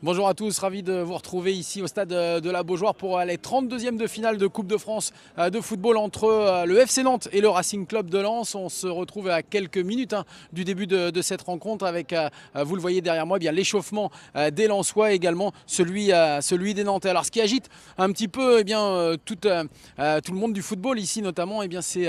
Bonjour à tous, ravi de vous retrouver ici au stade euh, de la Beaujoire pour euh, les 32e de finale de Coupe de France euh, de football entre le FC Nantes et le Racing Club de Lens. On se retrouve à quelques minutes hein, du début de, cette rencontre avec, vous le voyez derrière moi, eh bien l'échauffement des Lensois également celui, celui des Nantais. Alors ce qui agite un petit peu eh bien, tout, tout, le monde du football ici notamment, eh bien c'est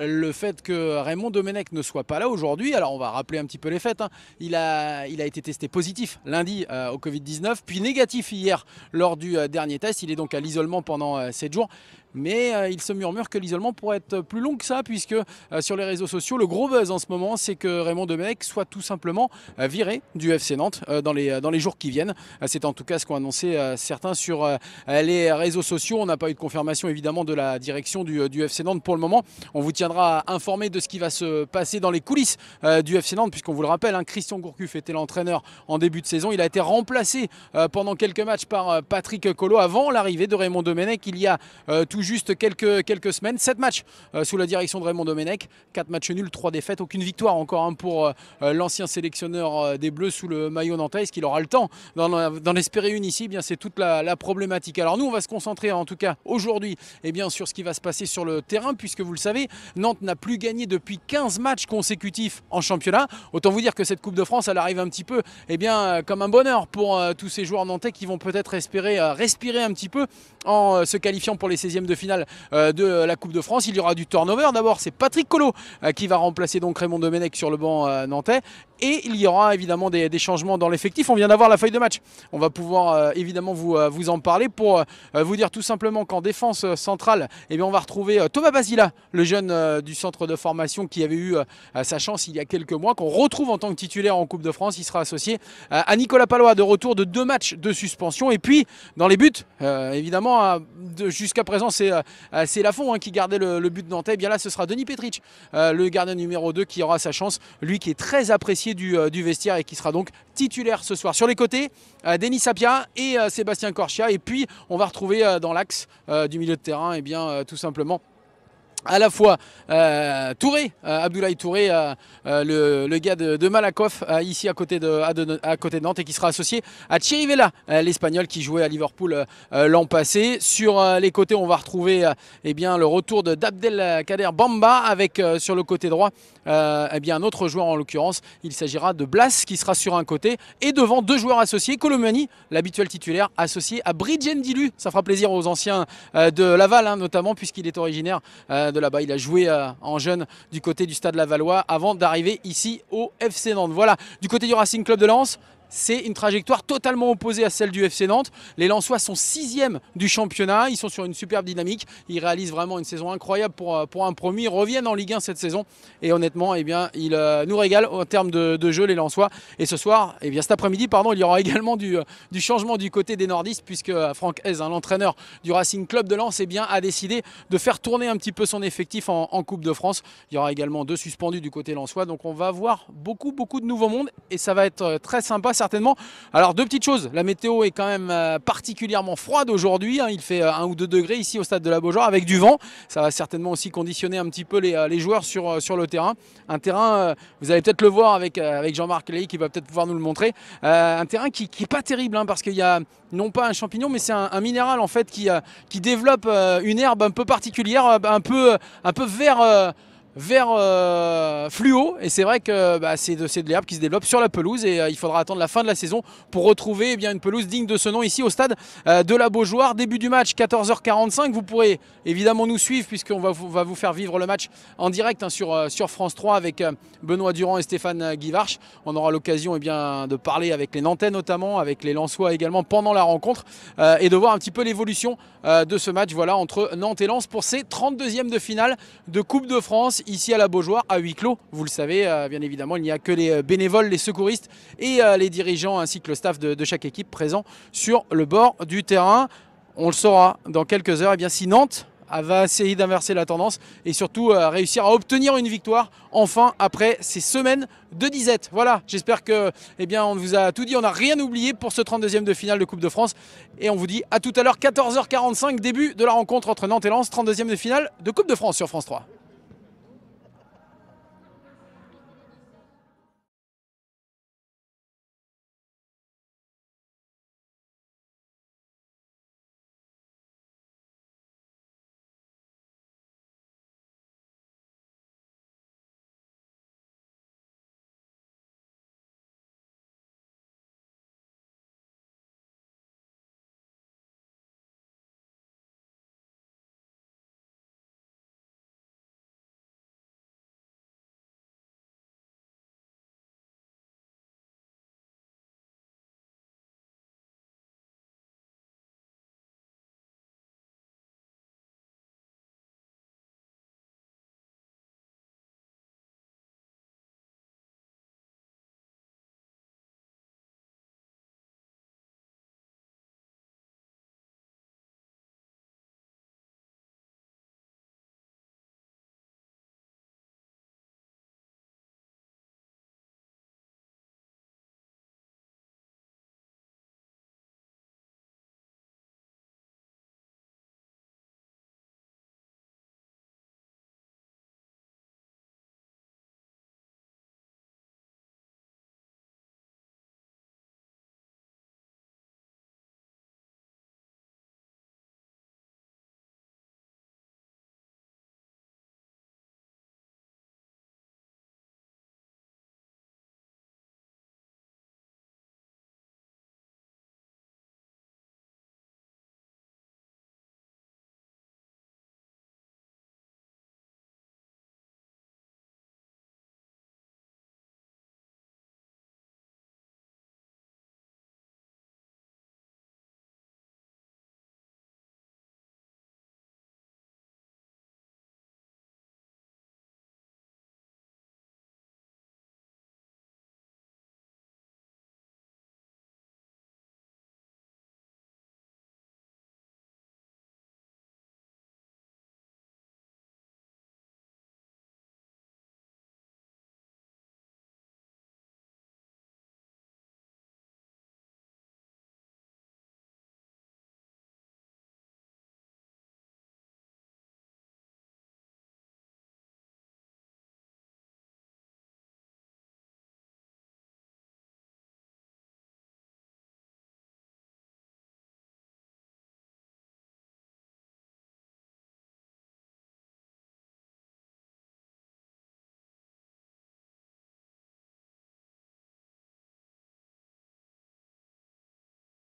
le fait que Raymond Domenech ne soit pas là aujourd'hui. Alors on va rappeler un petit peu les fêtes. Hein. Il, a, il a été testé positif lundi au Covid-19 puis négatif hier lors du euh, dernier test. Il est donc à l'isolement pendant 7 euh, jours mais euh, il se murmure que l'isolement pourrait être plus long que ça, puisque sur les réseaux sociaux, le gros buzz en ce moment, c'est que Raymond Domenech soit tout simplement viré du FC Nantes dans les, dans, les, jours qui viennent. c'est en tout cas ce qu'ont annoncé certains sur les réseaux sociaux. On n'a pas eu de confirmation évidemment de la direction du, du, FC Nantes pour le moment. On vous tiendra informé de ce qui va se passer dans les coulisses du FC Nantes, puisqu'on vous le rappelle, hein, Christian Gourcuff était l'entraîneur en début de saison. Il a été remplacé euh, pendant quelques matchs par euh, Patrick Collot avant l'arrivée de Raymond Domenech il y a euh, tout juste quelques, quelques semaines. 7 matchs sous la direction de Raymond Domenech, quatre matchs nuls, 3 défaites, aucune victoire encore hein, pour l'ancien sélectionneur des Bleus sous le maillot nantais. Est-ce qu'il aura le temps d'en espérer une ici eh bien C'est toute la, problématique. Alors nous, on va se concentrer en tout cas aujourd'hui eh bien, sur ce qui va se passer sur le terrain puisque vous le savez, Nantes n'a plus gagné depuis 15 matchs consécutifs en championnat. Autant vous dire que cette Coupe de France, elle arrive un petit peu eh bien, comme un bonheur pour euh, tous ces joueurs nantais qui vont peut-être espérer euh, respirer un petit peu en euh, se qualifiant pour les 16e de finale de la Coupe de France. Il y aura du turnover d'abord, c'est Patrick Collot qui va remplacer donc Raymond Domenech sur le banc nantais et il y aura évidemment des, changements dans l'effectif. On vient d'avoir la feuille de match. On va pouvoir évidemment vous, vous en parler pour vous dire tout simplement qu'en défense centrale, eh bien, on va retrouver Thomas Basila, le jeune du centre de formation qui avait eu sa chance il y a quelques mois, qu'on retrouve en tant que titulaire en Coupe de France. Il sera associé à Nicolas Palois de retour de deux matchs de suspension. Et puis, dans les buts, euh, évidemment, jusqu'à présent, c'est euh, euh, c'est Lafont hein, qui gardait le, but nantais. Et eh bien là, ce sera Denis Petric, le gardien numéro 2, qui aura sa chance. Lui qui est très apprécié du, vestiaire et qui sera donc titulaire ce soir. Sur les côtés, Denis Sapia et Sébastien Corchia. Et puis, on va retrouver dans l'axe du milieu de terrain, et eh bien tout simplement à la fois euh, Touré, euh, Abdoulaye Touré, euh, le, gars de, Malakoff, ici à côté de, à, côté Nantes, et qui sera associé à Thierry l'Espagnol qui jouait à Liverpool l'an passé. Sur les côtés, on va retrouver eh bien, le retour d'Abdelkader Bamba, avec sur le côté droit eh bien, un autre joueur en l'occurrence. Il s'agira de Blas, qui sera sur un côté, et devant deux joueurs associés, Colomani, l'habituel titulaire, associé à Bridgen Dilu. Ça fera plaisir aux anciens de Laval, hein, notamment, puisqu'il est originaire de là-bas. Il a joué euh, en jeune du côté du Stade Lavallois avant d'arriver ici au FC Nantes. Voilà, du côté du Racing Club de Lens, c'est une trajectoire totalement opposée à celle du FC Nantes. Les Lançois sont sixième du championnat, ils sont sur une superbe dynamique, ils réalisent vraiment une saison incroyable pour, euh, pour un premier, ils reviennent en Ligue 1 cette saison et honnêtement, eh bien, ils euh, nous régalent en termes de, jeu les Lançois. Et ce soir, et eh bien, cet après-midi, pardon, il y aura également du, euh, du, changement du côté des Nordistes puisque Franck Hez, hein, l'entraîneur du Racing Club de Lens, eh bien, a décidé de faire tourner un petit peu son effectif en, Coupe de France. Il y aura également deux suspendus du côté Lançois. donc on va voir beaucoup beaucoup de nouveaux mondes et ça va être très sympa certainement. Alors deux petites choses, la météo est quand même euh, particulièrement froide aujourd'hui, hein. il fait 1 euh, ou 2 degrés ici au stade de la Beaujoire avec du vent, ça va certainement aussi conditionner un petit peu les, euh, joueurs sur, sur le terrain. Un terrain, vous allez peut-être le voir avec, avec Jean-Marc Léhi qui va peut-être pouvoir nous le montrer, un terrain qui n'est pas terrible hein, parce qu'il y a non pas un champignon mais c'est un, minéral en fait qui, qui développe une herbe un peu particulière, un peu, un peu vert vers euh, fluo et c'est vrai que bah, c'est de, de l'herbe qui se développe sur la pelouse et euh, il faudra attendre la fin de la saison pour retrouver eh bien, une pelouse digne de ce nom ici au stade euh, de la Beaujoire. Début du match 14h45, vous pourrez évidemment nous suivre puisqu'on va, va, vous faire vivre le match en direct hein, sur, sur France 3 avec Benoît Durand et Stéphane Guivarch. On aura l'occasion eh bien, de parler avec les Nantais notamment, avec les Lançois également pendant la rencontre et de voir un petit peu l'évolution de ce match voilà, entre Nantes et Lens pour ces 32e de finale de Coupe de France ici à la Beaujoire à huis clos. Vous le savez, euh, bien évidemment, il n'y a que les euh, bénévoles, les secouristes et euh, les dirigeants ainsi que le staff de, chaque équipe présent sur le bord du terrain. On le saura dans quelques heures. Et eh bien, si Nantes va essayer d'inverser la tendance et surtout réussir à obtenir une victoire enfin après ces semaines de disette. Voilà, j'espère que eh bien, on vous a tout dit, on n'a rien oublié pour ce 32e de finale de Coupe de France et on vous dit à tout à l'heure 14h45 début de la rencontre entre Nantes et Lens 32e de finale de Coupe de France sur France 3.